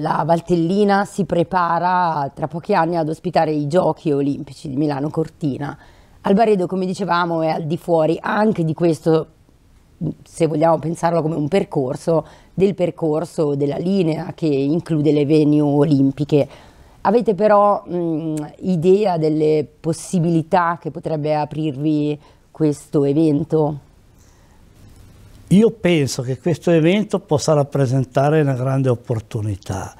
La Valtellina si prepara tra pochi anni ad ospitare i Giochi Olimpici di Milano Cortina. Albaredo, come dicevamo, è al di fuori anche di questo, se vogliamo pensarlo come un percorso, del percorso della linea che include le venue olimpiche. Avete però mh, idea delle possibilità che potrebbe aprirvi questo evento? Io penso che questo evento possa rappresentare una grande opportunità.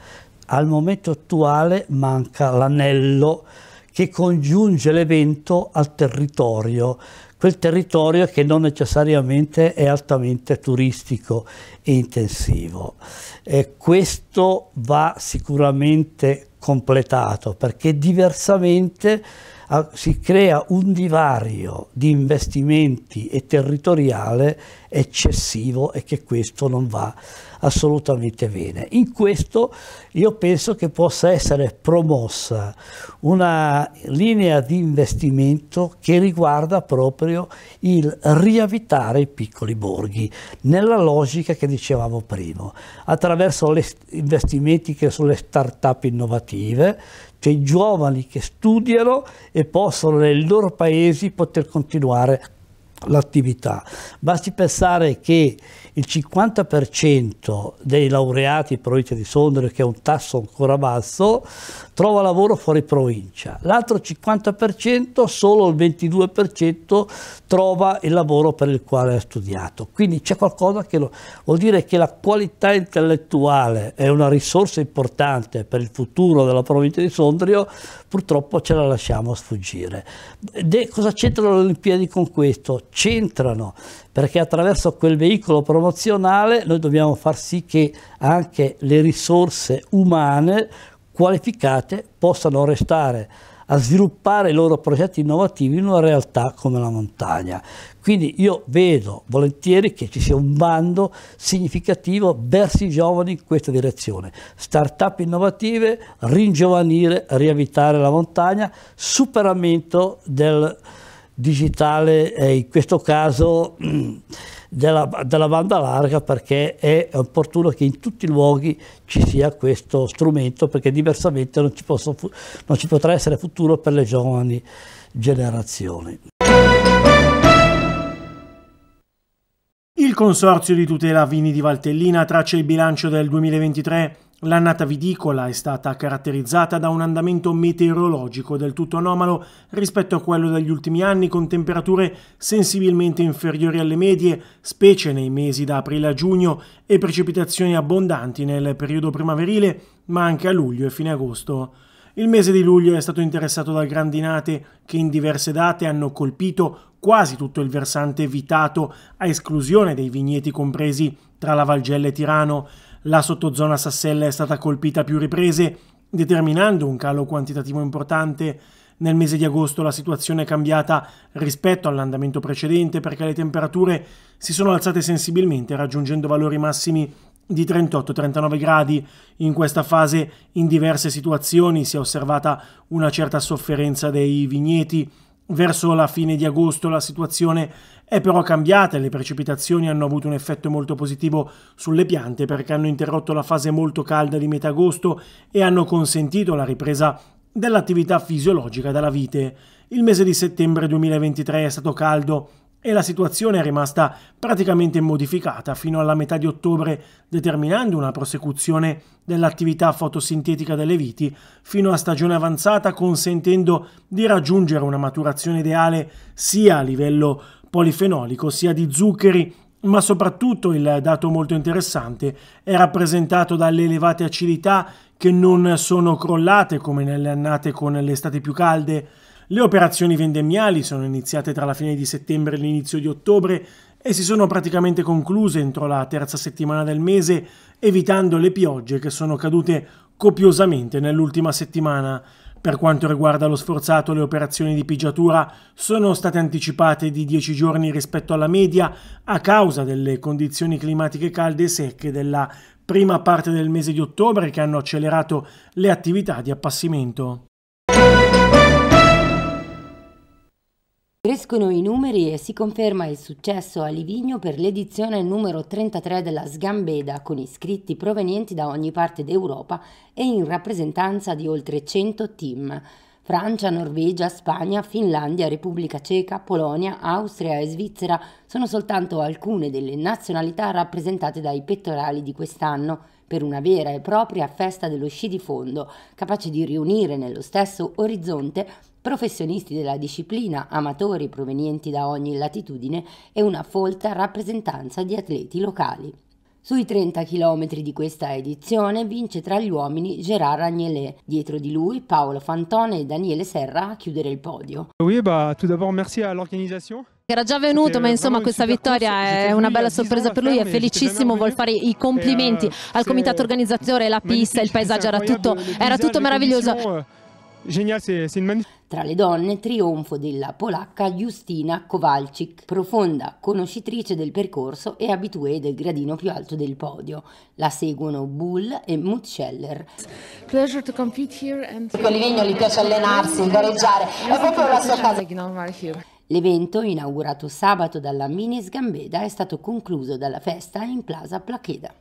Al momento attuale manca l'anello che congiunge l'evento al territorio, quel territorio che non necessariamente è altamente turistico e intensivo. E questo va sicuramente completato perché diversamente si crea un divario di investimenti e territoriale eccessivo e che questo non va assolutamente bene. In questo io penso che possa essere promossa una linea di investimento che riguarda proprio il riavvitare i piccoli borghi, nella logica che dicevamo prima, attraverso gli investimenti che sono le start-up innovative, cioè i giovani che studiano e possono nei loro paesi poter continuare l'attività. Basti pensare che il 50% dei laureati in provincia di Sondrio, che è un tasso ancora basso, trova lavoro fuori provincia. L'altro 50%, solo il 22% trova il lavoro per il quale ha studiato. Quindi c'è qualcosa che lo, vuol dire che la qualità intellettuale è una risorsa importante per il futuro della provincia di Sondrio, purtroppo ce la lasciamo sfuggire. De, cosa c'entrano le Olimpiadi con questo? c'entrano, perché attraverso quel veicolo promozionale noi dobbiamo far sì che anche le risorse umane qualificate possano restare a sviluppare i loro progetti innovativi in una realtà come la montagna. Quindi io vedo volentieri che ci sia un bando significativo verso i giovani in questa direzione. Start-up innovative, ringiovanire, riavvitare la montagna, superamento del digitale, in questo caso mm, della, della, banda larga, perché è opportuno che in tutti i luoghi ci sia questo strumento, perché diversamente non ci, posso, non ci potrà essere futuro per le giovani generazioni. Il Consorzio di tutela vini di Valtellina traccia il bilancio del 2023 L'annata vidicola è stata caratterizzata da un andamento meteorologico del tutto anomalo rispetto a quello degli ultimi anni con temperature sensibilmente inferiori alle medie, specie nei mesi da aprile a giugno e precipitazioni abbondanti nel periodo primaverile, ma anche a luglio e fine agosto. Il mese di luglio è stato interessato da grandinate che in diverse date hanno colpito quasi tutto il versante vitato a esclusione dei vigneti compresi tra la Valgella e Tirano la sottozona Sassella è stata colpita a più riprese, determinando un calo quantitativo importante. Nel mese di agosto la situazione è cambiata rispetto all'andamento precedente perché le temperature si sono alzate sensibilmente raggiungendo valori massimi di 38-39 gradi. In questa fase in diverse situazioni si è osservata una certa sofferenza dei vigneti Verso la fine di agosto la situazione è però cambiata e le precipitazioni hanno avuto un effetto molto positivo sulle piante perché hanno interrotto la fase molto calda di metà agosto e hanno consentito la ripresa dell'attività fisiologica della vite. Il mese di settembre 2023 è stato caldo e la situazione è rimasta praticamente modificata fino alla metà di ottobre, determinando una prosecuzione dell'attività fotosintetica delle viti fino a stagione avanzata, consentendo di raggiungere una maturazione ideale sia a livello polifenolico sia di zuccheri ma soprattutto il dato molto interessante è rappresentato dalle elevate acidità che non sono crollate come nelle annate con le estati più calde, le operazioni vendemmiali sono iniziate tra la fine di settembre e l'inizio di ottobre e si sono praticamente concluse entro la terza settimana del mese, evitando le piogge che sono cadute copiosamente nell'ultima settimana. Per quanto riguarda lo sforzato, le operazioni di pigiatura sono state anticipate di 10 giorni rispetto alla media a causa delle condizioni climatiche calde e secche della prima parte del mese di ottobre che hanno accelerato le attività di appassimento. Crescono i numeri e si conferma il successo a Livigno per l'edizione numero 33 della Sgambeda con iscritti provenienti da ogni parte d'Europa e in rappresentanza di oltre 100 team. Francia, Norvegia, Spagna, Finlandia, Repubblica Ceca, Polonia, Austria e Svizzera sono soltanto alcune delle nazionalità rappresentate dai pettorali di quest'anno per una vera e propria festa dello sci di fondo, capace di riunire nello stesso orizzonte professionisti della disciplina, amatori provenienti da ogni latitudine e una folta rappresentanza di atleti locali. Sui 30 km di questa edizione vince tra gli uomini Gerard Agnelet, dietro di lui Paolo Fantone e Daniele Serra a chiudere il podio. Oui, bah, tout d'abord merci à l'organisation. Era già venuto, ma insomma questa vittoria è una bella sorpresa per lui, è felicissimo, vuol fare i complimenti euh, al comitato organizzatore, la pista, il paesaggio, era tutto, era tutto meraviglioso. Tra le donne, trionfo della polacca Justina Kowalczyk, profonda conoscitrice del percorso e abituée del gradino più alto del podio. La seguono Bull e Mutscheller. And... Livigno gli piace allenarsi, gareggiare, è proprio la sua casa. L'evento, inaugurato sabato dalla Mini Sgambeda, è stato concluso dalla festa in Plaza Placeda.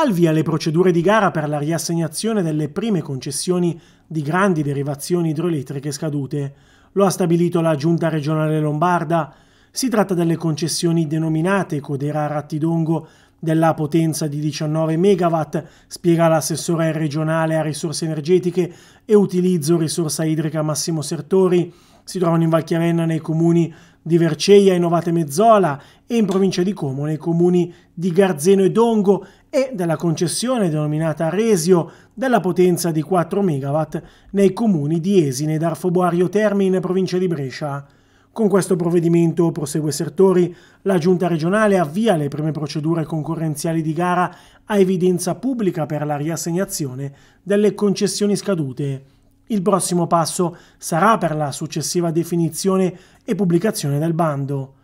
al via le procedure di gara per la riassegnazione delle prime concessioni di grandi derivazioni idroelettriche scadute. Lo ha stabilito la Giunta regionale lombarda. Si tratta delle concessioni denominate Codera Rattidongo della potenza di 19 MW, spiega l'assessore regionale a risorse energetiche e utilizzo risorsa idrica Massimo Sertori. Si trovano in Valchiavenna nei comuni di Verceia e Novate Mezzola e in provincia di Como nei comuni di Garzeno e Dongo e della concessione denominata Resio della potenza di 4 MW nei comuni di Esine ed Arfoboario Termi in provincia di Brescia. Con questo provvedimento, prosegue Sertori, la giunta regionale avvia le prime procedure concorrenziali di gara a evidenza pubblica per la riassegnazione delle concessioni scadute. Il prossimo passo sarà per la successiva definizione e pubblicazione del bando.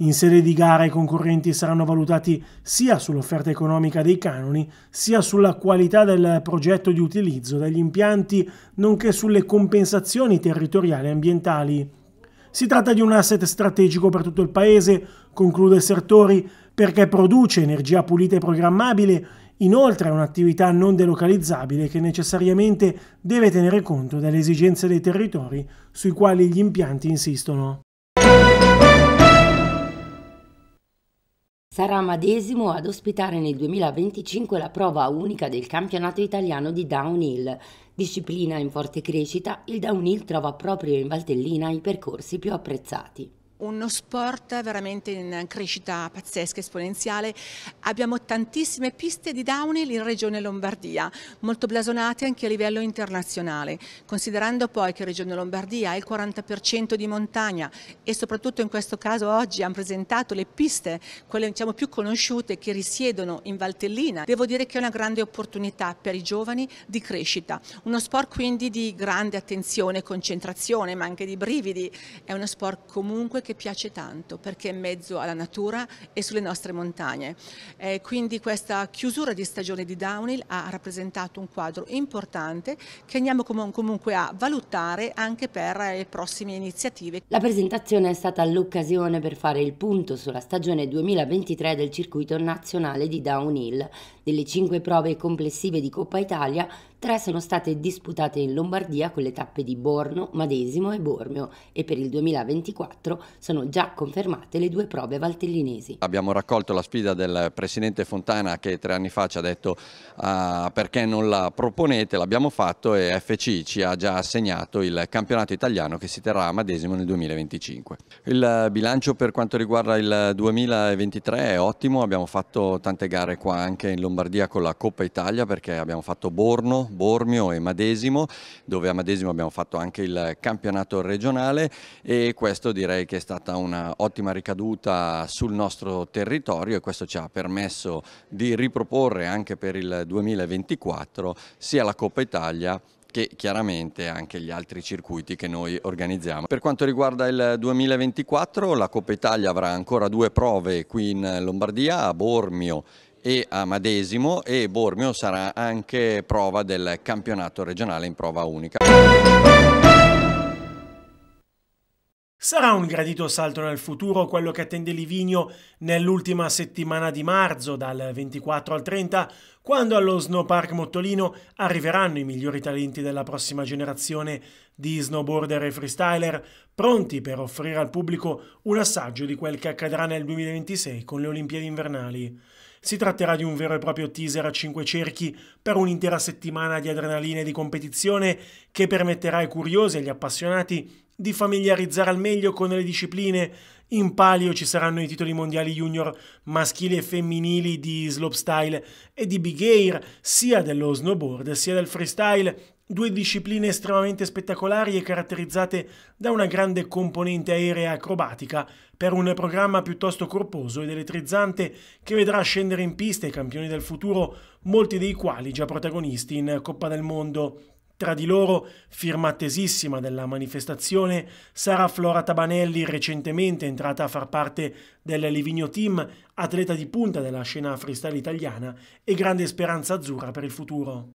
In sede di gara i concorrenti saranno valutati sia sull'offerta economica dei canoni, sia sulla qualità del progetto di utilizzo degli impianti, nonché sulle compensazioni territoriali e ambientali. Si tratta di un asset strategico per tutto il paese, conclude Sertori, perché produce energia pulita e programmabile, inoltre è un'attività non delocalizzabile che necessariamente deve tenere conto delle esigenze dei territori sui quali gli impianti insistono. Sarà Madesimo ad ospitare nel 2025 la prova unica del campionato italiano di downhill. Disciplina in forte crescita, il downhill trova proprio in Valtellina i percorsi più apprezzati uno sport veramente in crescita pazzesca, esponenziale. Abbiamo tantissime piste di downhill in Regione Lombardia, molto blasonate anche a livello internazionale. Considerando poi che Regione Lombardia ha il 40% di montagna e soprattutto in questo caso oggi hanno presentato le piste, quelle diciamo, più conosciute che risiedono in Valtellina, devo dire che è una grande opportunità per i giovani di crescita. Uno sport quindi di grande attenzione, concentrazione, ma anche di brividi. È uno sport comunque che che piace tanto perché è in mezzo alla natura e sulle nostre montagne. Eh, quindi questa chiusura di stagione di Downhill ha rappresentato un quadro importante che andiamo com comunque a valutare anche per le prossime iniziative. La presentazione è stata l'occasione per fare il punto sulla stagione 2023 del circuito nazionale di Downhill. Delle cinque prove complessive di Coppa Italia, Tre sono state disputate in Lombardia con le tappe di Borno, Madesimo e Bormio e per il 2024 sono già confermate le due prove valtellinesi. Abbiamo raccolto la sfida del presidente Fontana che tre anni fa ci ha detto uh, perché non la proponete, l'abbiamo fatto e FC ci ha già assegnato il campionato italiano che si terrà a Madesimo nel 2025. Il bilancio per quanto riguarda il 2023 è ottimo, abbiamo fatto tante gare qua anche in Lombardia con la Coppa Italia perché abbiamo fatto Borno, Bormio e Madesimo, dove a Madesimo abbiamo fatto anche il campionato regionale e questo direi che è stata un'ottima ricaduta sul nostro territorio e questo ci ha permesso di riproporre anche per il 2024 sia la Coppa Italia che chiaramente anche gli altri circuiti che noi organizziamo. Per quanto riguarda il 2024 la Coppa Italia avrà ancora due prove qui in Lombardia, a Bormio e a Madesimo e Bormio sarà anche prova del campionato regionale in prova unica. Sarà un gradito salto nel futuro quello che attende Livigno nell'ultima settimana di marzo, dal 24 al 30, quando allo Snowpark Mottolino arriveranno i migliori talenti della prossima generazione di snowboarder e freestyler, pronti per offrire al pubblico un assaggio di quel che accadrà nel 2026 con le Olimpiadi invernali. Si tratterà di un vero e proprio teaser a cinque cerchi per un'intera settimana di adrenalina e di competizione che permetterà ai curiosi e agli appassionati di familiarizzare al meglio con le discipline. In palio ci saranno i titoli mondiali junior maschili e femminili di slopestyle e di big air, sia dello snowboard sia del freestyle, Due discipline estremamente spettacolari e caratterizzate da una grande componente aerea acrobatica per un programma piuttosto corposo ed elettrizzante che vedrà scendere in pista i campioni del futuro, molti dei quali già protagonisti in Coppa del Mondo. Tra di loro, firma attesissima della manifestazione, sarà Flora Tabanelli, recentemente entrata a far parte del Livigno Team, atleta di punta della scena freestyle italiana e grande speranza azzurra per il futuro.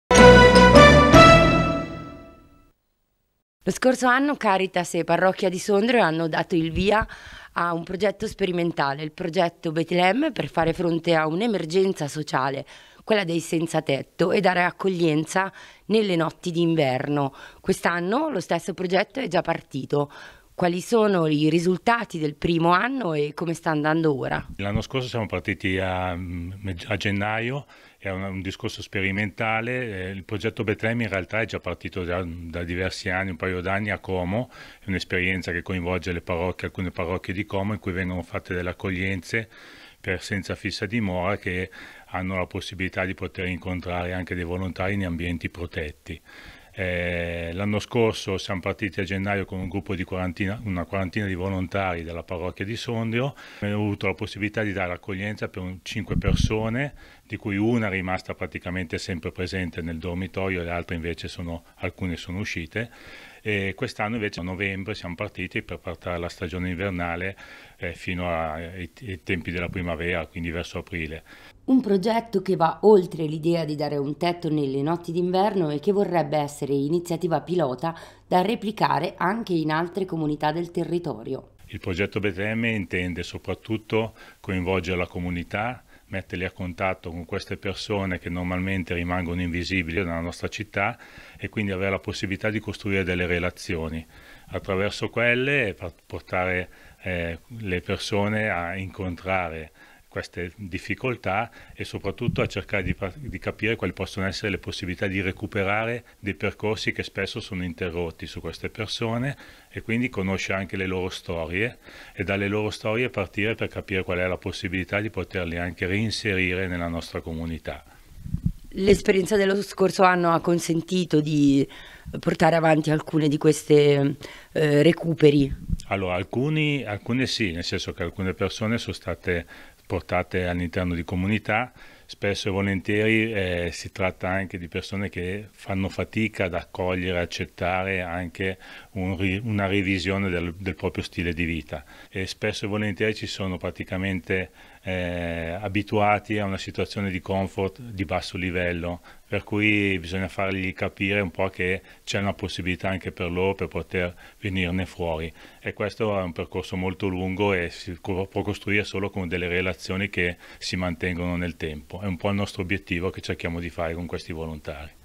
Lo scorso anno Caritas e Parrocchia di Sondrio hanno dato il via a un progetto sperimentale, il progetto Betlemme, per fare fronte a un'emergenza sociale, quella dei senza tetto, e dare accoglienza nelle notti d'inverno. Quest'anno lo stesso progetto è già partito quali sono i risultati del primo anno e come sta andando ora? L'anno scorso siamo partiti a, mm, a gennaio, era un, un, discorso sperimentale, eh, il progetto Betlemme in realtà è già partito da, da diversi anni, un paio d'anni a Como, è un'esperienza che coinvolge parrocchie, alcune parrocchie di Como in cui vengono fatte delle accoglienze per senza fissa dimora che hanno la possibilità di poter incontrare anche dei volontari in ambienti protetti. Eh, l'anno scorso siamo partiti a gennaio con un gruppo di quarantina, una quarantina di volontari della parrocchia di Sondrio. Abbiamo avuto la possibilità di dare accoglienza per cinque persone, di cui una è rimasta praticamente sempre presente nel dormitorio, le altre invece sono, alcune sono uscite. E quest'anno invece a novembre siamo partiti per portare la stagione invernale eh, fino ai, ai tempi della primavera, quindi verso aprile. Un progetto che va oltre l'idea di dare un tetto nelle notti d'inverno e che vorrebbe essere iniziativa pilota da replicare anche in altre comunità del territorio. Il progetto Betlemme intende soprattutto coinvolgere la comunità, metterli a contatto con queste persone che normalmente rimangono invisibili nella nostra città e quindi avere la possibilità di costruire delle relazioni. Attraverso quelle portare eh, le persone a incontrare queste difficoltà e soprattutto a cercare di, di, capire quali possono essere le possibilità di recuperare dei percorsi che spesso sono interrotti su queste persone e quindi conoscere anche le loro storie e dalle loro storie partire per capire qual è la possibilità di poterli anche reinserire nella nostra comunità. L'esperienza dello scorso anno ha consentito di portare avanti alcune di queste eh, recuperi? Allora, alcuni, alcune sì, nel senso che alcune persone sono state portate all'interno di comunità. Spesso e volentieri eh, si tratta anche di persone che fanno fatica ad accogliere, accettare anche un, una revisione del, del proprio stile di vita e spesso e volentieri ci sono praticamente eh, abituati a una situazione di comfort di basso livello, per cui bisogna fargli capire un po' che c'è una possibilità anche per loro per poter venirne fuori e questo è un percorso molto lungo e si può costruire solo con delle relazioni che si mantengono nel tempo, è un po' il nostro obiettivo che cerchiamo di fare con questi volontari.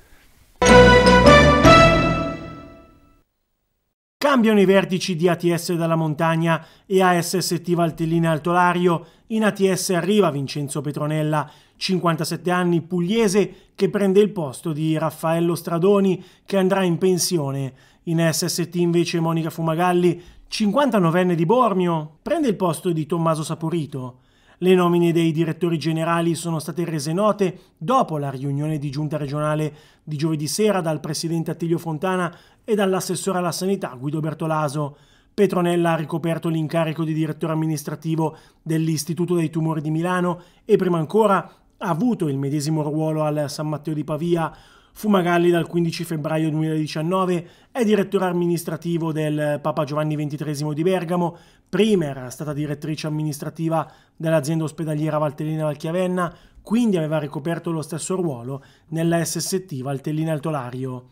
Cambiano i vertici di ATS dalla montagna e ASST Valtellina Altolario. In ATS arriva Vincenzo Petronella, 57 anni, pugliese, che prende il posto di Raffaello Stradoni, che andrà in pensione. In SST invece Monica Fumagalli, 59enne di Bormio, prende il posto di Tommaso Saporito. Le nomine dei direttori generali sono state rese note dopo la riunione di giunta regionale di giovedì sera dal presidente Attilio Fontana e dall'assessore alla sanità Guido Bertolaso. Petronella ha ricoperto l'incarico di direttore amministrativo dell'Istituto dei Tumori di Milano e prima ancora ha avuto il medesimo ruolo al San Matteo di Pavia. Fumagalli dal 15 febbraio 2019 è direttore amministrativo del Papa Giovanni XXIII di Bergamo, prima era stata direttrice amministrativa dell'azienda ospedaliera Valtellina Valchiavenna, quindi aveva ricoperto lo stesso ruolo nella SST Valtellina Altolario.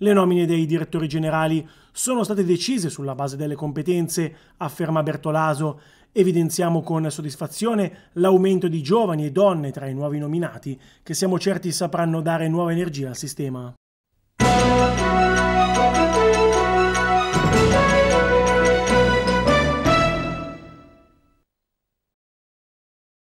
Le nomine dei direttori generali sono state decise sulla base delle competenze, afferma Bertolaso. Evidenziamo con soddisfazione l'aumento di giovani e donne tra i nuovi nominati, che siamo certi sapranno dare nuova energia al sistema.